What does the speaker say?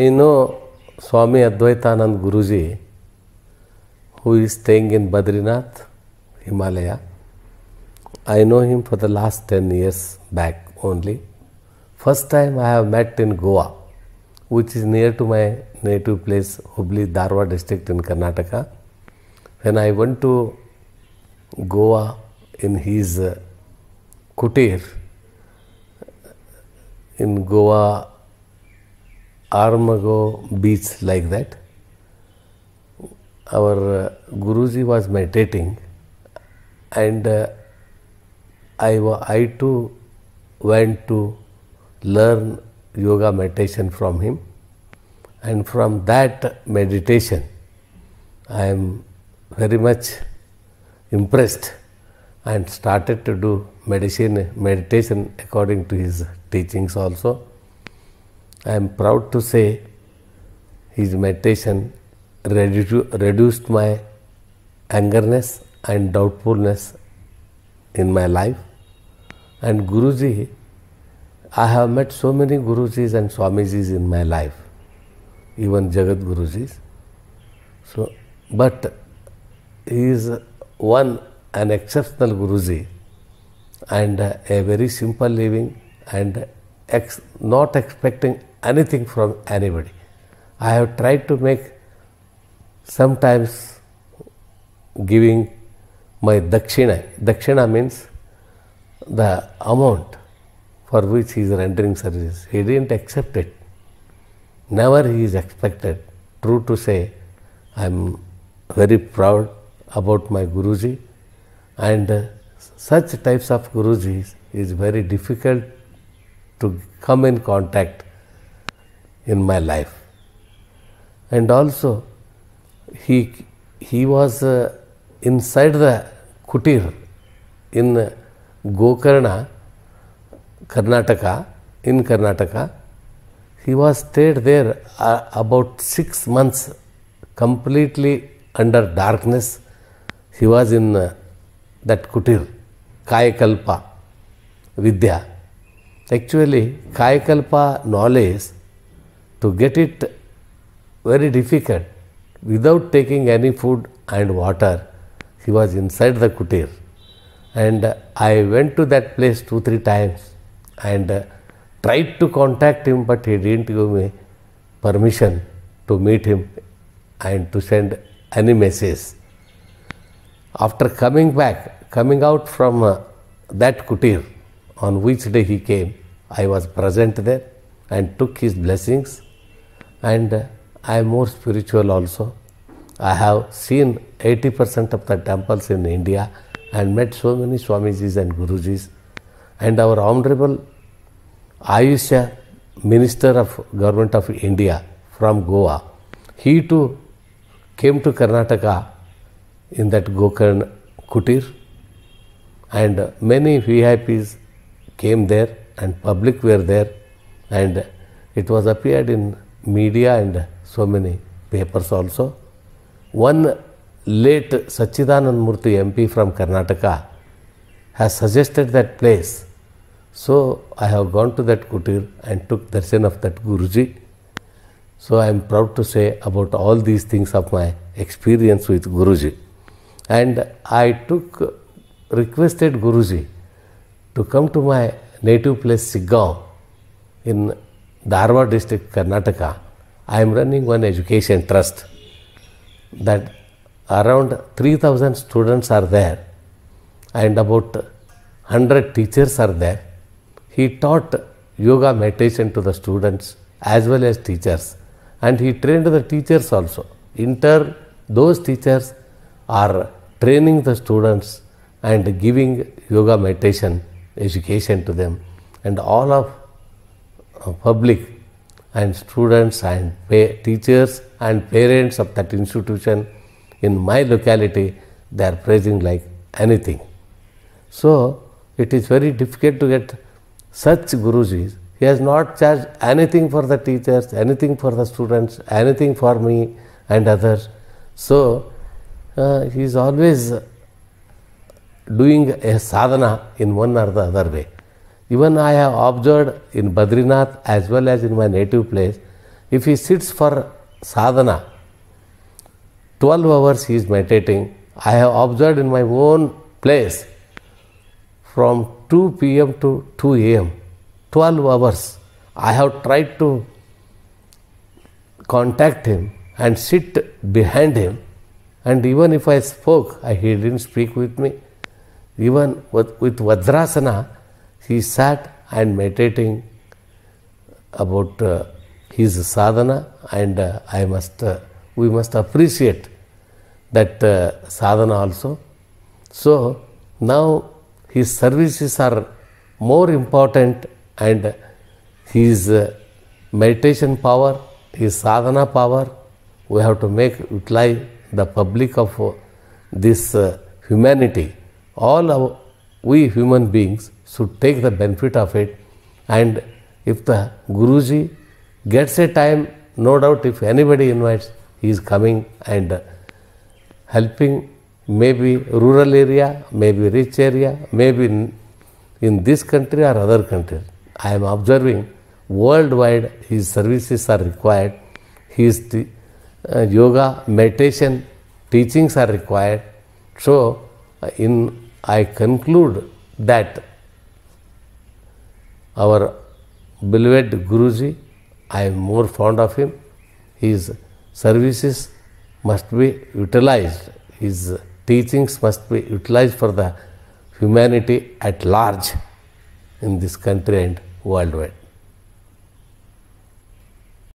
I Swami Advaitanand Guruji who is staying in Badrinath Himalaya I know him for the last ten years back only first time I have met in Goa which is near to my native place, Hubli Darwa district in Karnataka. When I went to Goa in his uh, kutir, in Goa Armago beats like that. Our uh, Guruji was meditating and uh, I, I too went to learn yoga meditation from him and from that meditation I am very much impressed and started to do medicine meditation according to his teachings also I am proud to say his meditation redu reduced my angerness and doubtfulness in my life. And Guruji, I have met so many Gurujis and Swamijis in my life, even Jagat Gurujis. So, but he is one, an exceptional Guruji and a very simple living and ex, not expecting anything from anybody. I have tried to make sometimes giving my dakshina. Dakshina means the amount for which he is rendering services. He didn't accept it. Never he is expected. True to say, I am very proud about my Guruji and uh, such types of Gurujis is very difficult to come in contact in my life. And also, he, he was uh, inside the kutir in Gokarna, Karnataka, in Karnataka. He was stayed there uh, about six months, completely under darkness. He was in uh, that kutir, Kayakalpa, Vidya. Actually, Kayakalpa knowledge to get it very difficult without taking any food and water. He was inside the kutir. And I went to that place two, three times and tried to contact him, but he didn't give me permission to meet him and to send any message. After coming back, coming out from uh, that kutir on which day he came, I was present there and took his blessings and I am more spiritual also. I have seen 80% of the temples in India and met so many Swamijis and Gurujis. And our Honorable Ayusha Minister of Government of India from Goa, he too came to Karnataka in that Gokarn Kutir and many VIPs came there and public were there and it was appeared in media and so many papers also. One late Sachidanand Murthy MP from Karnataka has suggested that place. So I have gone to that kutir and took darshan of that Guruji. So I am proud to say about all these things of my experience with Guruji. And I took requested Guruji to come to my native place Sigaon in Dharwad district, Karnataka, I am running one education trust that around 3000 students are there and about 100 teachers are there. He taught yoga meditation to the students as well as teachers and he trained the teachers also. In turn, those teachers are training the students and giving yoga meditation education to them and all of public and students and teachers and parents of that institution in my locality, they are praising like anything. So, it is very difficult to get such Guruji. He has not charged anything for the teachers, anything for the students, anything for me and others. So, uh, he is always doing a sadhana in one or the other way. Even I have observed in Badrinath as well as in my native place, if he sits for sadhana, 12 hours he is meditating. I have observed in my own place from 2 pm to 2 am, 12 hours. I have tried to contact him and sit behind him. And even if I spoke, he didn't speak with me. Even with, with Vajrasana, he sat and meditating about uh, his sadhana and uh, I must, uh, we must appreciate that uh, sadhana also. So now his services are more important and his uh, meditation power, his sadhana power, we have to make utilize the public of this uh, humanity. All our, we human beings should take the benefit of it. And if the Guruji gets a time, no doubt if anybody invites, he is coming and helping maybe rural area, maybe rich area, maybe in, this country or other country. I am observing worldwide his services are required, his t- uh, yoga, meditation, teachings are required. So, uh, in I conclude that our beloved Guruji, I am more fond of him. His services must be utilized. His teachings must be utilized for the humanity at large in this country and worldwide.